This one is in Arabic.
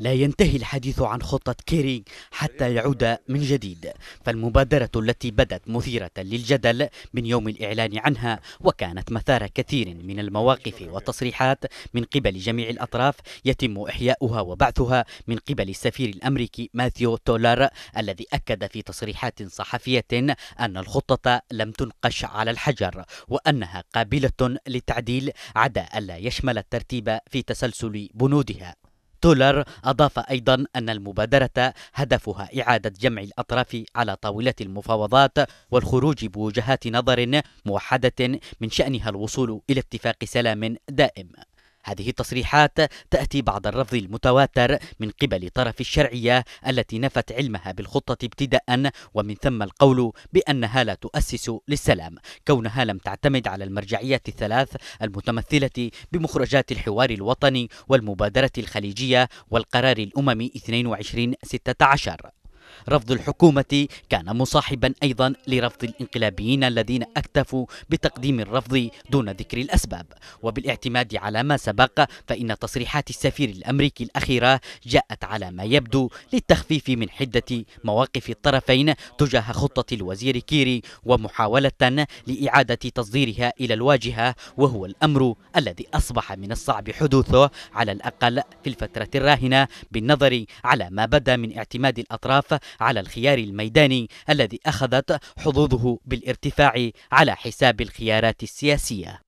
لا ينتهي الحديث عن خطة كيري حتى يعود من جديد فالمبادرة التي بدت مثيرة للجدل من يوم الإعلان عنها وكانت مثار كثير من المواقف والتصريحات من قبل جميع الأطراف يتم إحياؤها وبعثها من قبل السفير الأمريكي ماثيو تولر الذي أكد في تصريحات صحفية أن الخطة لم تنقش على الحجر وأنها قابلة للتعديل عدا ألا يشمل الترتيب في تسلسل بنودها تولر أضاف أيضا أن المبادرة هدفها إعادة جمع الأطراف على طاولة المفاوضات والخروج بوجهات نظر موحدة من شأنها الوصول إلى اتفاق سلام دائم هذه التصريحات تأتي بعد الرفض المتواتر من قبل طرف الشرعية التي نفت علمها بالخطة ابتداء ومن ثم القول بأنها لا تؤسس للسلام كونها لم تعتمد على المرجعية الثلاث المتمثلة بمخرجات الحوار الوطني والمبادرة الخليجية والقرار الأممي 2216 رفض الحكومة كان مصاحبا أيضا لرفض الانقلابيين الذين أكتفوا بتقديم الرفض دون ذكر الأسباب وبالاعتماد على ما سبق فإن تصريحات السفير الأمريكي الأخيرة جاءت على ما يبدو للتخفيف من حدة مواقف الطرفين تجاه خطة الوزير كيري ومحاولة لإعادة تصديرها إلى الواجهة وهو الأمر الذي أصبح من الصعب حدوثه على الأقل في الفترة الراهنة بالنظر على ما بدا من اعتماد الأطراف على الخيار الميداني الذي أخذت حظوظه بالارتفاع على حساب الخيارات السياسية